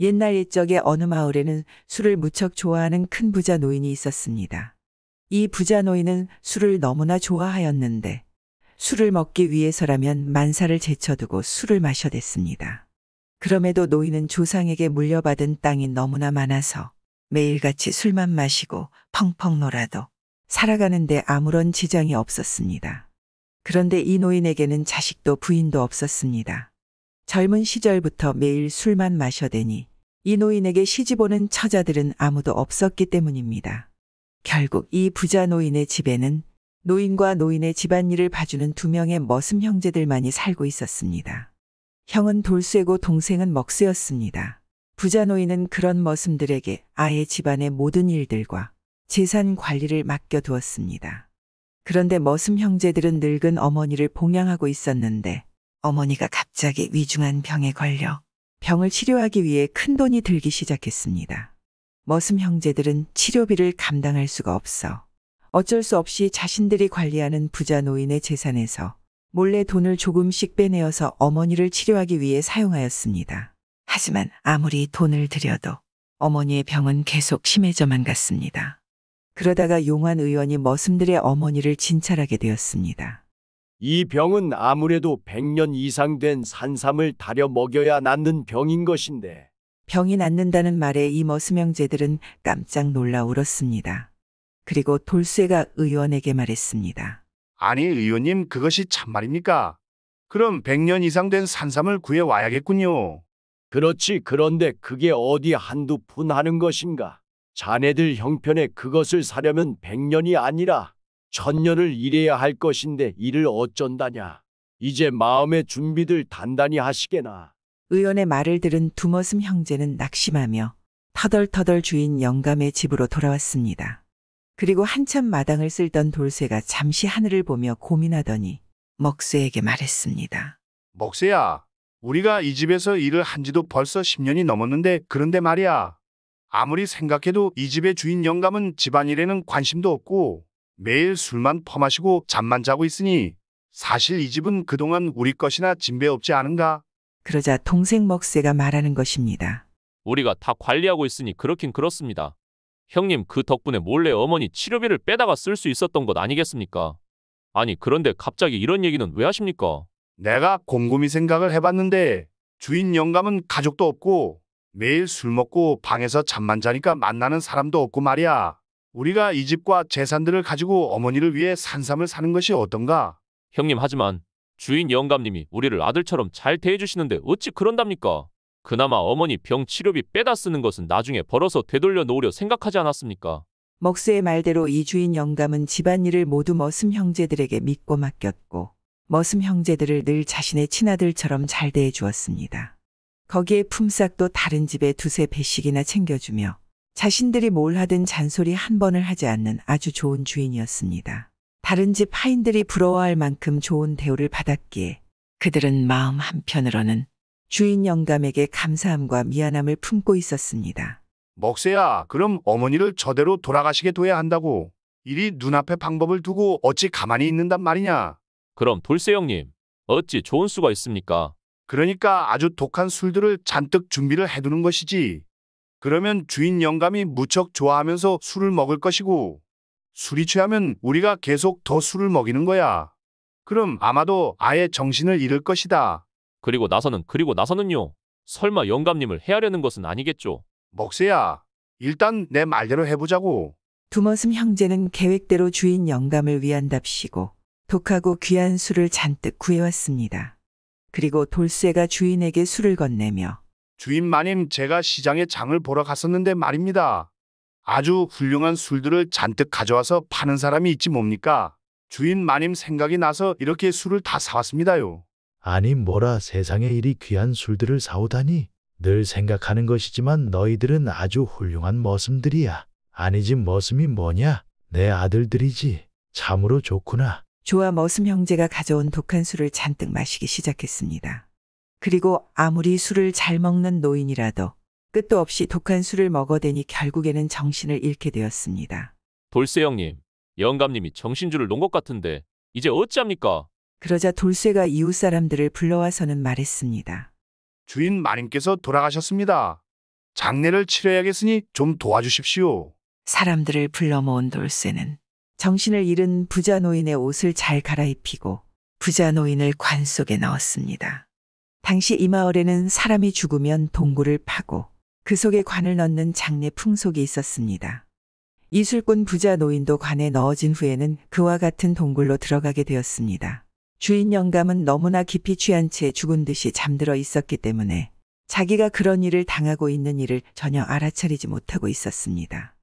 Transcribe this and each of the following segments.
옛날 옛적의 어느 마을에는 술을 무척 좋아하는 큰 부자 노인이 있었습니다. 이 부자 노인은 술을 너무나 좋아하였는데 술을 먹기 위해서라면 만사를 제쳐두고 술을 마셔댔습니다. 그럼에도 노인은 조상에게 물려받은 땅이 너무나 많아서 매일같이 술만 마시고 펑펑 놀아도 살아가는데 아무런 지장이 없었습니다. 그런데 이 노인에게는 자식도 부인도 없었습니다. 젊은 시절부터 매일 술만 마셔대니 이 노인에게 시집오는 처자들은 아무도 없었기 때문입니다. 결국 이 부자 노인의 집에는 노인과 노인의 집안일을 봐주는 두 명의 머슴 형제들만이 살고 있었습니다. 형은 돌쇠고 동생은 먹쇠였습니다. 부자 노인은 그런 머슴들에게 아예 집안의 모든 일들과 재산 관리를 맡겨두었습니다. 그런데 머슴 형제들은 늙은 어머니를 봉양하고 있었는데 어머니가 갑자기 위중한 병에 걸려 병을 치료하기 위해 큰 돈이 들기 시작했습니다. 머슴 형제들은 치료비를 감당할 수가 없어 어쩔 수 없이 자신들이 관리하는 부자 노인의 재산에서 몰래 돈을 조금씩 빼내어서 어머니를 치료하기 위해 사용하였습니다. 하지만 아무리 돈을 들여도 어머니의 병은 계속 심해져만 갔습니다. 그러다가 용환 의원이 머슴들의 어머니를 진찰하게 되었습니다. 이 병은 아무래도 100년 이상 된 산삼을 다려 먹여야 낫는 병인 것인데 병이 낫는다는 말에 이 머스명제들은 깜짝 놀라 울었습니다. 그리고 돌쇠가 의원에게 말했습니다. 아니 의원님 그것이 참말입니까? 그럼 100년 이상 된 산삼을 구해 와야겠군요. 그렇지 그런데 그게 어디 한두 푼 하는 것인가? 자네들 형편에 그것을 사려면 100년이 아니라 천년을 일해야 할 것인데 일을 어쩐다냐. 이제 마음의 준비들 단단히 하시게나. 의원의 말을 들은 두머슴 형제는 낙심하며 터덜터덜 주인 영감의 집으로 돌아왔습니다. 그리고 한참 마당을 쓸던 돌쇠가 잠시 하늘을 보며 고민하더니 먹쇠에게 말했습니다. 먹쇠야, 우리가 이 집에서 일을 한 지도 벌써 10년이 넘었는데 그런데 말이야. 아무리 생각해도 이 집의 주인 영감은 집안일에는 관심도 없고 매일 술만 퍼마시고 잠만 자고 있으니 사실 이 집은 그동안 우리 것이나 진배 없지 않은가? 그러자 동생 먹쇠가 말하는 것입니다. 우리가 다 관리하고 있으니 그렇긴 그렇습니다. 형님 그 덕분에 몰래 어머니 치료비를 빼다가 쓸 수 있었던 것 아니겠습니까? 아니 그런데 갑자기 이런 얘기는 왜 하십니까? 내가 곰곰이 생각을 해봤는데 주인 영감은 가족도 없고 매일 술 먹고 방에서 잠만 자니까 만나는 사람도 없고 말이야. 우리가 이 집과 재산들을 가지고 어머니를 위해 산삼을 사는 것이 어떤가? 형님 하지만 주인 영감님이 우리를 아들처럼 잘 대해주시는데 어찌 그런답니까? 그나마 어머니 병 치료비 빼다 쓰는 것은 나중에 벌어서 되돌려 놓으려 생각하지 않았습니까? 먹스의 말대로 이주인 영감은 집안일을 모두 머슴 형제들에게 믿고 맡겼고 머슴 형제들을 늘 자신의 친아들처럼 잘 대해 주었습니다. 거기에 품삯도 다른 집에 두세 배씩이나 챙겨주며 자신들이 뭘 하든 잔소리 한 번을 하지 않는 아주 좋은 주인이었습니다. 다른 집 하인들이 부러워할 만큼 좋은 대우를 받았기에 그들은 마음 한편으로는 주인 영감에게 감사함과 미안함을 품고 있었습니다. 먹새야, 그럼 어머니를 저대로 돌아가시게 둬야 한다고. 이리 눈앞에 방법을 두고 어찌 가만히 있는단 말이냐. 그럼 돌쇠 형님, 어찌 좋은 수가 있습니까? 그러니까 아주 독한 술들을 잔뜩 준비를 해두는 것이지. 그러면 주인 영감이 무척 좋아하면서 술을 먹을 것이고 술이 취하면 우리가 계속 더 술을 먹이는 거야. 그럼 아마도 아예 정신을 잃을 것이다. 그리고 나서는 그리고 나서는요. 설마 영감님을 해하려는 것은 아니겠죠. 먹세야. 일단 내 말대로 해보자고. 두머슴 형제는 계획대로 주인 영감을 위한답시고 독하고 귀한 술을 잔뜩 구해왔습니다. 그리고 돌쇠가 주인에게 술을 건네며 주인 마님 제가 시장에 장을 보러 갔었는데 말입니다. 아주 훌륭한 술들을 잔뜩 가져와서 파는 사람이 있지 뭡니까? 주인 마님 생각이 나서 이렇게 술을 다 사왔습니다요. 아니 뭐라 세상에 이리 귀한 술들을 사오다니. 늘 생각하는 것이지만 너희들은 아주 훌륭한 머슴들이야. 아니지 머슴이 뭐냐? 내 아들들이지. 참으로 좋구나. 조아 머슴 형제가 가져온 독한 술을 잔뜩 마시기 시작했습니다. 그리고 아무리 술을 잘 먹는 노인이라도 끝도 없이 독한 술을 먹어대니 결국에는 정신을 잃게 되었습니다. 돌쇠 형님, 영감님이 정신줄을 놓은 것 같은데 이제 어찌합니까? 그러자 돌쇠가 이웃 사람들을 불러와서는 말했습니다. 주인 마님께서 돌아가셨습니다. 장례를 치러야겠으니 좀 도와주십시오. 사람들을 불러 모은 돌쇠는 정신을 잃은 부자 노인의 옷을 잘 갈아입히고 부자 노인을 관 속에 넣었습니다. 당시 이마을에는 사람이 죽으면 동굴을 파고 그 속에 관을 넣는 장례 풍속이 있었습니다. 이술꾼 부자 노인도 관에 넣어진 후에는 그와 같은 동굴로 들어가게 되었습니다. 주인 영감은 너무나 깊이 취한 채 죽은 듯이 잠들어 있었기 때문에 자기가 그런 일을 당하고 있는 일을 전혀 알아차리지 못하고 있었습니다.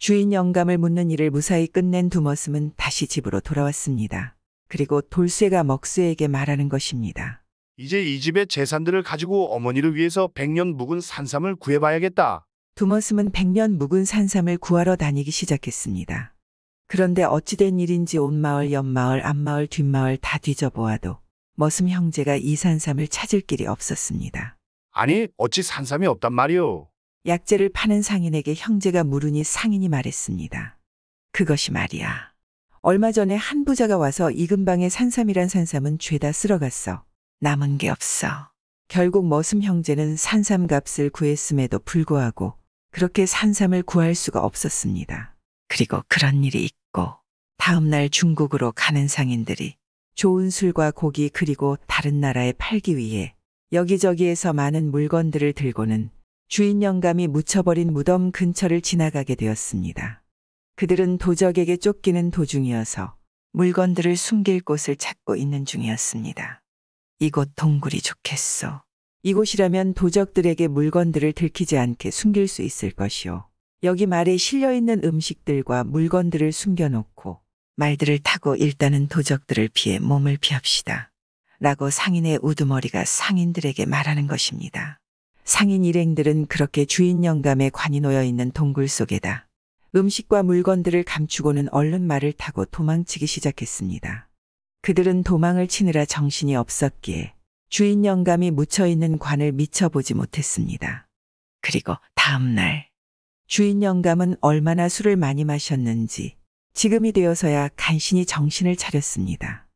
주인 영감을 묻는 일을 무사히 끝낸 두머슴은 다시 집으로 돌아왔습니다. 그리고 돌쇠가 먹쇠에게 말하는 것입니다. 이제 이 집의 재산들을 가지고 어머니를 위해서 백년 묵은 산삼을 구해봐야겠다. 두머슴은 백년 묵은 산삼을 구하러 다니기 시작했습니다. 그런데 어찌된 일인지 온 마을, 옆 마을, 앞 마을, 뒷마을 다 뒤져보아도 머슴 형제가 이 산삼을 찾을 길이 없었습니다. 아니, 어찌 산삼이 없단 말이오? 약재를 파는 상인에게 형제가 물으니 상인이 말했습니다. 그것이 말이야. 얼마 전에 한 부자가 와서 이 근방의 산삼이란 산삼은 죄다 쓸어갔어. 남은 게 없어. 결국 머슴 형제는 산삼값을 구했음에도 불구하고 그렇게 산삼을 구할 수가 없었습니다. 그리고 그런 일이 있고 다음날 중국으로 가는 상인들이 좋은 술과 고기 그리고 다른 나라에 팔기 위해 여기저기에서 많은 물건들을 들고는 주인 영감이 묻혀버린 무덤 근처를 지나가게 되었습니다. 그들은 도적에게 쫓기는 도중이어서 물건들을 숨길 곳을 찾고 있는 중이었습니다. 이곳 동굴이 좋겠소. 이곳이라면 도적들에게 물건들을 들키지 않게 숨길 수 있을 것이오. 여기 말에 실려있는 음식들과 물건들을 숨겨놓고 말들을 타고 일단은 도적들을 피해 몸을 피합시다. 라고 상인의 우두머리가 상인들에게 말하는 것입니다. 상인 일행들은 그렇게 주인 영감의 관이 놓여 있는 동굴 속에다 음식과 물건들을 감추고는 얼른 말을 타고 도망치기 시작했습니다. 그들은 도망을 치느라 정신이 없었기에 주인 영감이 묻혀 있는 관을 미쳐 보지 못했습니다. 그리고 다음 날 주인 영감은 얼마나 술을 많이 마셨는지 지금이 되어서야 간신히 정신을 차렸습니다.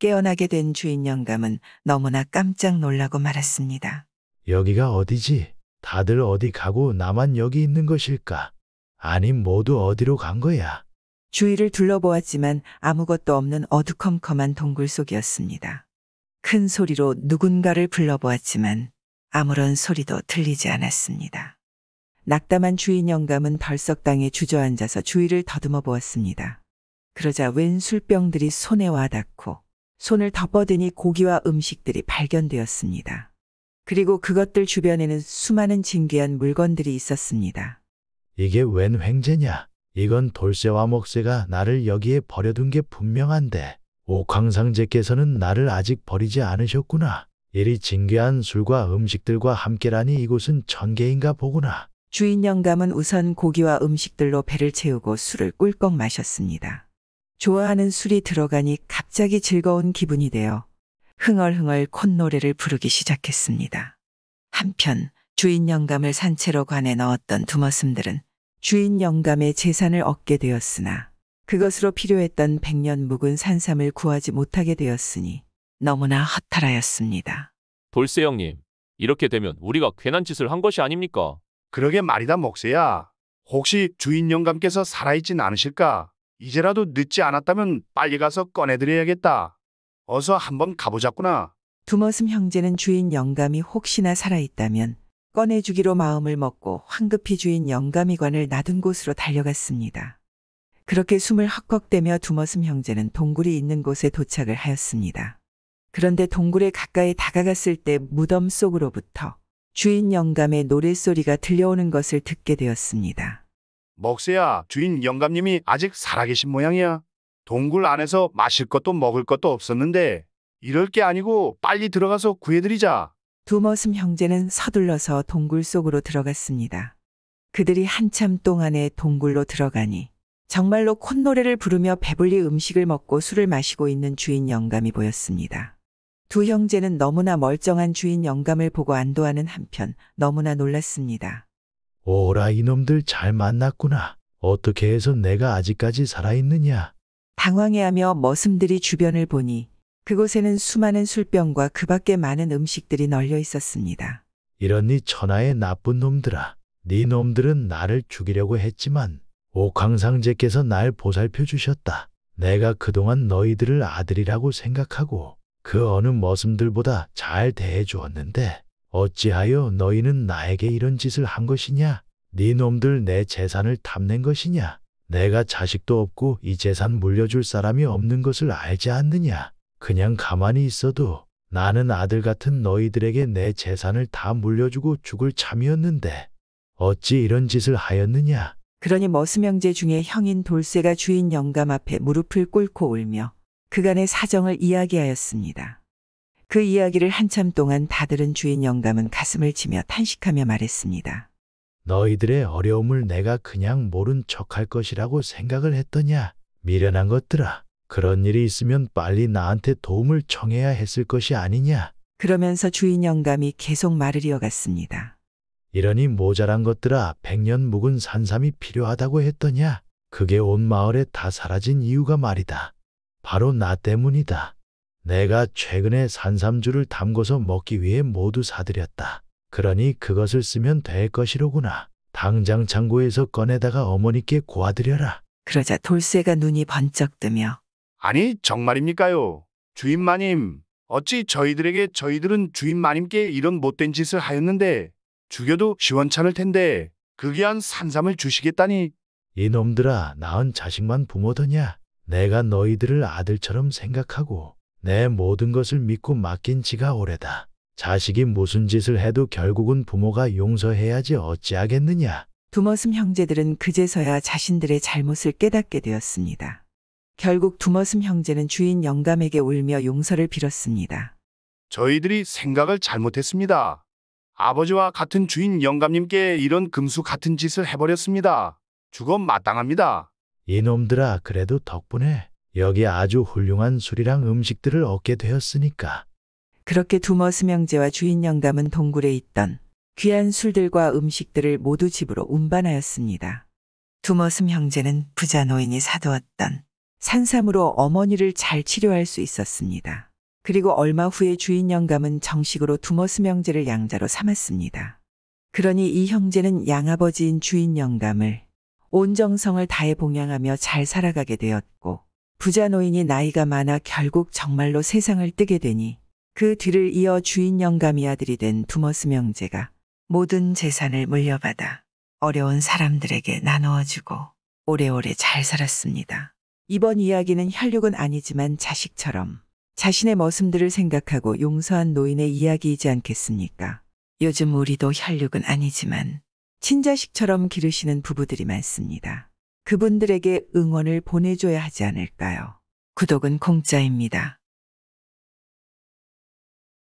깨어나게 된 주인 영감은 너무나 깜짝 놀라고 말았습니다. 여기가 어디지? 다들 어디 가고 나만 여기 있는 것일까? 아님 모두 어디로 간 거야? 주위를 둘러보았지만 아무것도 없는 어두컴컴한 동굴 속이었습니다. 큰 소리로 누군가를 불러보았지만 아무런 소리도 들리지 않았습니다. 낙담한 주인 영감은 벌석 땅에 주저앉아서 주위를 더듬어 보았습니다. 그러자 웬 술병들이 손에 와닿고 손을 덮어드니 고기와 음식들이 발견되었습니다. 그리고 그것들 주변에는 수많은 진귀한 물건들이 있었습니다. 이게 웬 횡재냐? 이건 돌쇠와 목쇠가 나를 여기에 버려둔 게 분명한데 옥황상제께서는 나를 아직 버리지 않으셨구나. 이리 진귀한 술과 음식들과 함께라니 이곳은 천계인가 보구나. 주인 영감은 우선 고기와 음식들로 배를 채우고 술을 꿀꺽 마셨습니다. 좋아하는 술이 들어가니 갑자기 즐거운 기분이 되어 흥얼흥얼 콧노래를 부르기 시작했습니다. 한편 주인 영감을 산채로 관에 넣었던 두머슴들은 주인 영감의 재산을 얻게 되었으나 그것으로 필요했던 백년 묵은 산삼을 구하지 못하게 되었으니 너무나 허탈하였습니다. 돌쇠 형님, 이렇게 되면 우리가 괜한 짓을 한 것이 아닙니까? 그러게 말이다 목세야. 혹시 주인 영감께서 살아있진 않으실까? 이제라도 늦지 않았다면 빨리 가서 꺼내드려야겠다. 어서 한번 가보자꾸나. 두머슴 형제는 주인 영감이 혹시나 살아있다면 꺼내주기로 마음을 먹고 황급히 주인 영감이관을 놔둔 곳으로 달려갔습니다. 그렇게 숨을 헉헉대며 두머슴 형제는 동굴이 있는 곳에 도착을 하였습니다. 그런데 동굴에 가까이 다가갔을 때 무덤 속으로부터 주인 영감의 노랫소리가 들려오는 것을 듣게 되었습니다. 먹새야, 주인 영감님이 아직 살아계신 모양이야. 동굴 안에서 마실 것도 먹을 것도 없었는데 이럴 게 아니고 빨리 들어가서 구해드리자. 두머슴 형제는 서둘러서 동굴 속으로 들어갔습니다. 그들이 한참 동안에 동굴로 들어가니 정말로 콧노래를 부르며 배불리 음식을 먹고 술을 마시고 있는 주인 영감이 보였습니다. 두 형제는 너무나 멀쩡한 주인 영감을 보고 안도하는 한편 너무나 놀랐습니다. 오라 이놈들 잘 만났구나. 어떻게 해서 내가 아직까지 살아있느냐. 당황해하며 머슴들이 주변을 보니 그곳에는 수많은 술병과 그 밖에 많은 음식들이 널려 있었습니다. 이러니 천하의 나쁜 놈들아. 네 놈들은 나를 죽이려고 했지만 옥황상제께서 날 보살펴 주셨다. 내가 그동안 너희들을 아들이라고 생각하고 그 어느 머슴들보다 잘 대해 주었는데 어찌하여 너희는 나에게 이런 짓을 한 것이냐? 네 놈들 내 재산을 탐낸 것이냐? 내가 자식도 없고 이 재산 물려줄 사람이 없는 것을 알지 않느냐? 그냥 가만히 있어도 나는 아들 같은 너희들에게 내 재산을 다 물려주고 죽을 참이었는데 어찌 이런 짓을 하였느냐? 그러니 머스명제 중에 형인 돌쇠가 주인 영감 앞에 무릎을 꿇고 울며 그간의 사정을 이야기하였습니다. 그 이야기를 한참 동안 다 들은 주인 영감은 가슴을 치며 탄식하며 말했습니다. 너희들의 어려움을 내가 그냥 모른 척할 것이라고 생각을 했더냐? 미련한 것들아. 그런 일이 있으면 빨리 나한테 도움을 청해야 했을 것이 아니냐. 그러면서 주인 영감이 계속 말을 이어갔습니다. 이러니 모자란 것들아 백년 묵은 산삼이 필요하다고 했더냐. 그게 온 마을에 다 사라진 이유가 말이다. 바로 나 때문이다. 내가 최근에 산삼주를 담궈서 먹기 위해 모두 사들였다. 그러니 그것을 쓰면 될 것이로구나. 당장 창고에서 꺼내다가 어머니께 고아드려라. 그러자 돌쇠가 눈이 번쩍 뜨며 아니 정말입니까요? 주인 마님, 어찌 저희들에게 저희들은 주인 마님께 이런 못된 짓을 하였는데 죽여도 시원찮을 텐데 그 귀한 산삼을 주시겠다니. 이놈들아, 낳은 자식만 부모더냐? 내가 너희들을 아들처럼 생각하고 내 모든 것을 믿고 맡긴 지가 오래다. 자식이 무슨 짓을 해도 결국은 부모가 용서해야지 어찌하겠느냐. 두머슴 형제들은 그제서야 자신들의 잘못을 깨닫게 되었습니다. 결국 두머슴 형제는 주인 영감에게 울며 용서를 빌었습니다. 저희들이 생각을 잘못했습니다. 아버지와 같은 주인 영감님께 이런 금수 같은 짓을 해버렸습니다. 죽어 마땅합니다. 이놈들아, 그래도 덕분에 여기 아주 훌륭한 술이랑 음식들을 얻게 되었으니까. 그렇게 두머슴 형제와 주인 영감은 동굴에 있던 귀한 술들과 음식들을 모두 집으로 운반하였습니다. 두머슴 형제는 부자 노인이 사두었던 산삼으로 어머니를 잘 치료할 수 있었습니다. 그리고 얼마 후에 주인 영감은 정식으로 두머스 명제를 양자로 삼았습니다. 그러니 이 형제는 양아버지인 주인 영감을 온 정성을 다해 봉양하며 잘 살아가게 되었고 부자 노인이 나이가 많아 결국 정말로 세상을 뜨게 되니 그 뒤를 이어 주인 영감이 아들이 된 두머스 명제가 모든 재산을 물려받아 어려운 사람들에게 나누어주고 오래오래 잘 살았습니다. 이번 이야기는 혈육은 아니지만 자식처럼 자신의 머슴들을 생각하고 용서한 노인의 이야기이지 않겠습니까? 요즘 우리도 혈육은 아니지만 친자식처럼 기르시는 부부들이 많습니다. 그분들에게 응원을 보내줘야 하지 않을까요? 구독은 공짜입니다.